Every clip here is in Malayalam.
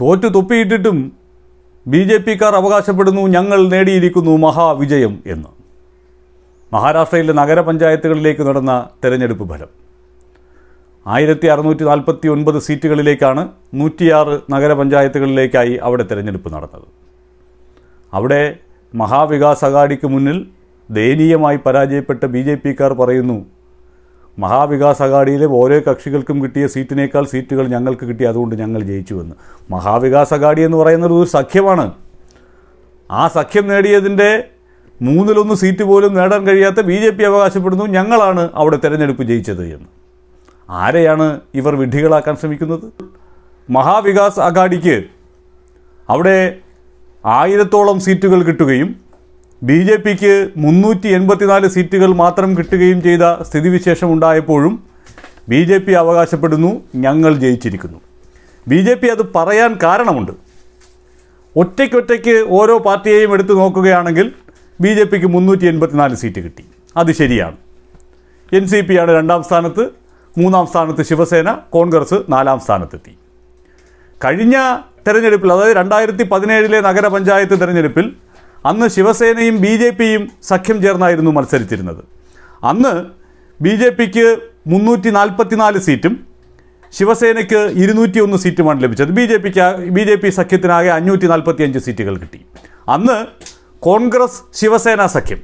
തോറ്റു തുപ്പിയിട്ടിട്ടും ബി ജെ പിക്കാർ അവകാശപ്പെടുന്നു ഞങ്ങൾ നേടിയിരിക്കുന്നു മഹാവിജയം എന്ന് മഹാരാഷ്ട്രയിലെ നഗരപഞ്ചായത്തുകളിലേക്ക് നടന്ന തെരഞ്ഞെടുപ്പ് ഫലം ആയിരത്തി അറുന്നൂറ്റി നാൽപ്പത്തി ഒൻപത് സീറ്റുകളിലേക്കാണ് നൂറ്റിയാറ് നഗരപഞ്ചായത്തുകളിലേക്കായി അവിടെ തിരഞ്ഞെടുപ്പ് നടന്നത് അവിടെ മഹാവികാസ് അഘാടിക്ക് മുന്നിൽ ദയനീയമായി പരാജയപ്പെട്ട ബി ജെ പിക്കാർ പറയുന്നു മഹാവികാസ് അഘാഡിയിലെ ഓരോ കക്ഷികൾക്കും കിട്ടിയ സീറ്റിനേക്കാൾ സീറ്റുകൾ ഞങ്ങൾക്ക് കിട്ടി അതുകൊണ്ട് ഞങ്ങൾ ജയിച്ചുവെന്ന് മഹാവികാസ് അഘാഡി എന്ന് പറയുന്നത് ഒരു സഖ്യമാണ് ആ സഖ്യം നേടിയതിൻ്റെ മൂന്നിലൊന്ന് സീറ്റ് പോലും നേടാൻ കഴിയാത്ത ബി ജെ പി അവകാശപ്പെടുന്നു ഞങ്ങളാണ് അവിടെ തിരഞ്ഞെടുപ്പ് ജയിച്ചത് എന്ന് ആരെയാണ് ഇവർ വിഡ്ഢികളാക്കാൻ ശ്രമിക്കുന്നത് മഹാവികാസ് അഘാഡിക്ക് അവിടെ ആയിരത്തോളം സീറ്റുകൾ കിട്ടുകയും ബി ജെ പിക്ക് മുന്നൂറ്റി എൺപത്തിനാല് സീറ്റുകൾ മാത്രം കിട്ടുകയും ചെയ്ത സ്ഥിതിവിശേഷം ഉണ്ടായപ്പോഴും ബി ജെ പി അവകാശപ്പെടുന്നു ഞങ്ങൾ ജയിച്ചിരിക്കുന്നു ബി ജെ പി അത് പറയാൻ കാരണമുണ്ട് ഒറ്റയ്ക്കൊറ്റയ്ക്ക് ഓരോ പാർട്ടിയെയും എടുത്തു നോക്കുകയാണെങ്കിൽ ബി ജെ പിക്ക് മുന്നൂറ്റി എൺപത്തിനാല് സീറ്റ് കിട്ടി അത് ശരിയാണ് എൻ സി പി ആണ് രണ്ടാം സ്ഥാനത്ത് മൂന്നാം സ്ഥാനത്ത് ശിവസേന കോൺഗ്രസ് നാലാം സ്ഥാനത്തെത്തി കഴിഞ്ഞ തെരഞ്ഞെടുപ്പിൽ അതായത് രണ്ടായിരത്തി പതിനേഴിലെ നഗരപഞ്ചായത്ത് തെരഞ്ഞെടുപ്പിൽ അന്ന് ശിവസേനയും ബി ജെ പിയും സഖ്യം ചേർന്നായിരുന്നു മത്സരിച്ചിരുന്നത് അന്ന് ബി ജെ പിക്ക് മുന്നൂറ്റി നാൽപ്പത്തിനാല് സീറ്റും ശിവസേനയ്ക്ക് ഇരുന്നൂറ്റി ഒന്ന് സീറ്റുമാണ് ലഭിച്ചത് ബി ജെ പിക്ക് ബി ജെ പി സഖ്യത്തിനാകെ അഞ്ഞൂറ്റി നാൽപ്പത്തി അഞ്ച് സീറ്റുകൾ കിട്ടി അന്ന് കോൺഗ്രസ് ശിവസേന സഖ്യം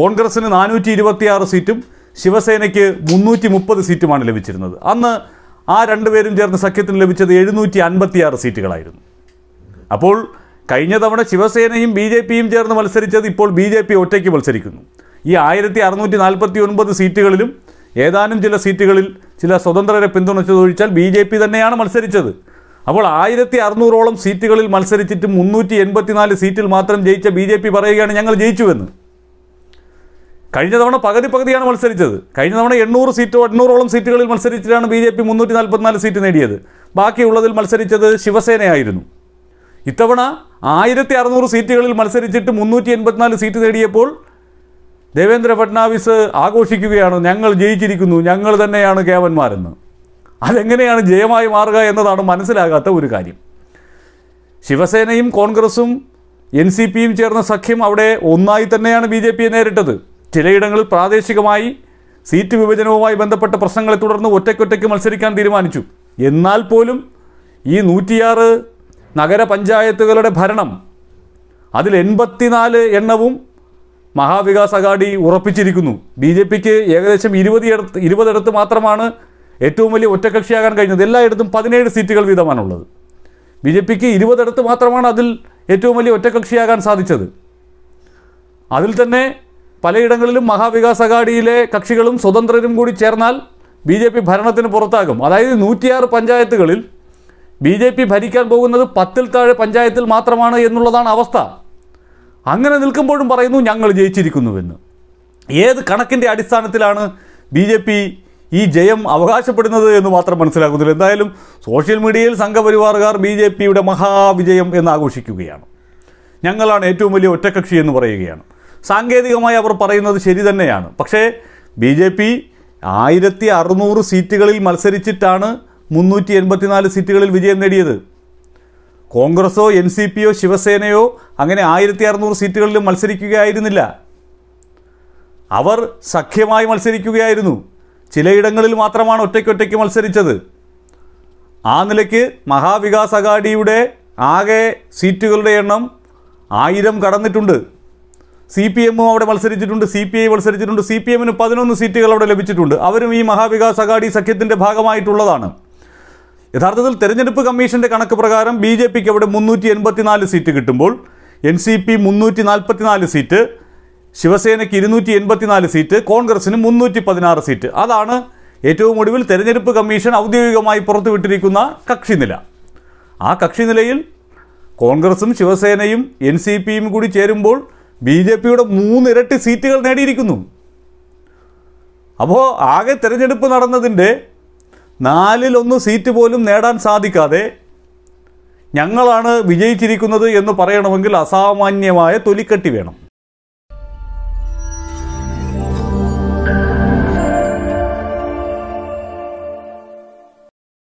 കോൺഗ്രസ്സിന് നാനൂറ്റി ഇരുപത്തിയാറ് സീറ്റും ശിവസേനയ്ക്ക് മുന്നൂറ്റി മുപ്പത് സീറ്റുമാണ് ലഭിച്ചിരുന്നത് അന്ന് ആ രണ്ടുപേരും ചേർന്ന് സഖ്യത്തിന് ലഭിച്ചത് എഴുന്നൂറ്റി അൻപത്തിയാറ് സീറ്റുകളായിരുന്നു അപ്പോൾ കഴിഞ്ഞ തവണ ശിവസേനയും ബി ജെ പിയും ചേർന്ന് മത്സരിച്ചത് ഇപ്പോൾ ബി ജെ പി ഒറ്റയ്ക്ക് മത്സരിക്കുന്നു ഈ ആയിരത്തി അറുന്നൂറ്റി നാൽപ്പത്തി ഒൻപത് സീറ്റുകളിലും ഏതാനും ചില സീറ്റുകളിൽ ചില സ്വതന്ത്രരെ പിന്തുണച്ചതൊഴിച്ചാൽ ബി ജെ പി തന്നെയാണ് മത്സരിച്ചത് അപ്പോൾ ആയിരത്തി അറുന്നൂറോളം സീറ്റുകളിൽ മത്സരിച്ചിട്ട് മുന്നൂറ്റി എൺപത്തിനാല് സീറ്റിൽ മാത്രം ജയിച്ച ബി ജെ പി പറയുകയാണ് ഞങ്ങൾ ജയിച്ചുവെന്ന് കഴിഞ്ഞ തവണ പകുതി പകുതിയാണ് മത്സരിച്ചത് കഴിഞ്ഞ തവണ എണ്ണൂറ് സീറ്റോ എണ്ണൂറോളം സീറ്റുകളിൽ മത്സരിച്ചിട്ടാണ് ബി ജെ പി മുന്നൂറ്റി നാൽപ്പത്തിനാല് സീറ്റ് നേടിയത് ബാക്കിയുള്ളതിൽ മത്സരിച്ചത് ശിവസേനയായിരുന്നു ഇത്തവണ ആയിരത്തി അറുന്നൂറ് സീറ്റുകളിൽ മത്സരിച്ചിട്ട് മുന്നൂറ്റി എൺപത്തിനാല് സീറ്റ് നേടിയപ്പോൾ ദേവേന്ദ്ര ഫട്നാവിസ് ആഘോഷിക്കുകയാണ് ഞങ്ങൾ ജയിച്ചിരിക്കുന്നു ഞങ്ങൾ തന്നെയാണ് കേവന്മാരെന്ന് അതെങ്ങനെയാണ് ജയമായി മാറുക എന്നതാണ് മനസ്സിലാകാത്ത ഒരു കാര്യം ശിവസേനയും കോൺഗ്രസും എൻ സി പിയും ചേർന്ന സഖ്യം അവിടെ ഒന്നായി തന്നെയാണ് ബി ജെ പിയെ നേരിട്ടത് ചിലയിടങ്ങളിൽ പ്രാദേശികമായി സീറ്റ് വിഭജനവുമായി ബന്ധപ്പെട്ട പ്രശ്നങ്ങളെ തുടർന്ന് ഒറ്റയ്ക്കൊറ്റയ്ക്ക് മത്സരിക്കാൻ തീരുമാനിച്ചു എന്നാൽ പോലും ഈ നൂറ്റിയാറ് നഗരപഞ്ചായത്തുകളുടെ ഭരണം അതിൽ എൺപത്തിനാല് എണ്ണവും മഹാവികാസ് അഗാഡി ഉറപ്പിച്ചിരിക്കുന്നു ബി ജെ പിക്ക് ഏകദേശം ഇരുപത് ഇടത്ത് ഇരുപതിടത്ത് മാത്രമാണ് ഏറ്റവും വലിയ ഒറ്റകക്ഷിയാകാൻ കഴിഞ്ഞത് എല്ലായിടത്തും പതിനേഴ് സീറ്റുകൾ വീതമാണുള്ളത് ബി ജെ പിക്ക് ഇരുപതിടത്ത് മാത്രമാണ് അതിൽ ഏറ്റവും വലിയ ഒറ്റകക്ഷിയാകാൻ സാധിച്ചത് അതിൽ തന്നെ പലയിടങ്ങളിലും മഹാവികാസ് അഗാഡിയിലെ കക്ഷികളും സ്വതന്ത്രരും കൂടി ചേർന്നാൽ ബി ജെ പി ഭരണത്തിന് പുറത്താകും അതായത് നൂറ്റിയാറ് പഞ്ചായത്തുകളിൽ ബി ജെ പി ഭരിക്കാൻ പോകുന്നത് പത്തിൽ താഴെ പഞ്ചായത്തിൽ മാത്രമാണ് എന്നുള്ളതാണ് അവസ്ഥ അങ്ങനെ നിൽക്കുമ്പോഴും പറയുന്നു ഞങ്ങൾ ജയിച്ചിരിക്കുന്നുവെന്ന് ഏത് കണക്കിൻ്റെ അടിസ്ഥാനത്തിലാണ് ബി ജെ പി ഈ ജയം അവകാശപ്പെടുന്നത് എന്ന് മാത്രം മനസ്സിലാക്കുന്നില്ല എന്തായാലും സോഷ്യൽ മീഡിയയിൽ സംഘപരിവാറുകാർ ബി ജെ പിയുടെ മഹാവിജയം എന്ന് ആഘോഷിക്കുകയാണ് ഞങ്ങളാണ് ഏറ്റവും വലിയ ഒറ്റക്കക്ഷി എന്ന് പറയുകയാണ് സാങ്കേതികമായി അവർ പറയുന്നത് ശരി തന്നെയാണ് പക്ഷേ ബി ജെ പി ആയിരത്തി അറുന്നൂറ് സീറ്റുകളിൽ മത്സരിച്ചിട്ടാണ് മുന്നൂറ്റി എൺപത്തിനാല് സീറ്റുകളിൽ വിജയം നേടിയത് കോൺഗ്രസോ എൻ സി പിയോ ശിവസേനയോ അങ്ങനെ ആയിരത്തി അറുന്നൂറ് സീറ്റുകളിലും മത്സരിക്കുകയായിരുന്നില്ല അവർ സഖ്യമായി മത്സരിക്കുകയായിരുന്നു ചിലയിടങ്ങളിൽ മാത്രമാണ് ഒറ്റയ്ക്കൊറ്റയ്ക്ക് മത്സരിച്ചത് ആ നിലയ്ക്ക് മഹാവികാസ് അഗാഡിയുടെ ആകെ സീറ്റുകളുടെ എണ്ണം ആയിരം കടന്നിട്ടുണ്ട് സി പി എമ്മും അവിടെ മത്സരിച്ചിട്ടുണ്ട് സി പി ഐ മത്സരിച്ചിട്ടുണ്ട് സി പി എമ്മിന് പതിനൊന്ന് സീറ്റുകൾ അവിടെ ലഭിച്ചിട്ടുണ്ട് അവരും ഈ മഹാവികാസ് അഗാഡി സഖ്യത്തിൻ്റെ ഭാഗമായിട്ടുള്ളതാണ് യഥാർത്ഥത്തിൽ തെരഞ്ഞെടുപ്പ് കമ്മീഷന്റെ കണക്ക് പ്രകാരം ബി ജെ പിക്ക് അവിടെ മുന്നൂറ്റി എൺപത്തിനാല് സീറ്റ് കിട്ടുമ്പോൾ എൻ സി പി മുന്നൂറ്റി നാൽപ്പത്തിനാല് സീറ്റ് ശിവസേനയ്ക്ക് ഇരുന്നൂറ്റി എൺപത്തിനാല് സീറ്റ് കോൺഗ്രസിന് മുന്നൂറ്റി പതിനാറ് സീറ്റ് അതാണ് ഏറ്റവും ഒടുവിൽ തെരഞ്ഞെടുപ്പ് കമ്മീഷൻ ഔദ്യോഗികമായി പുറത്തുവിട്ടിരിക്കുന്ന കക്ഷിനില ആ കക്ഷിനിലയിൽ കോൺഗ്രസും ശിവസേനയും എൻ സി പിയും കൂടി ചേരുമ്പോൾ ബി ജെ പിയുടെ മൂന്നിരട്ടി സീറ്റുകൾ നേടിയിരിക്കുന്നു അപ്പോൾ ആകെ തെരഞ്ഞെടുപ്പ് നടന്നതിൻ്റെ നാലിലൊന്ന് സീറ്റ് പോലും നേടാൻ സാധിക്കാതെ ഞങ്ങളാണ് വിജയിച്ചിരിക്കുന്നത് എന്ന് പറയണമെങ്കിൽ അസാമാന്യമായ തൊലിക്കെട്ടി വേണം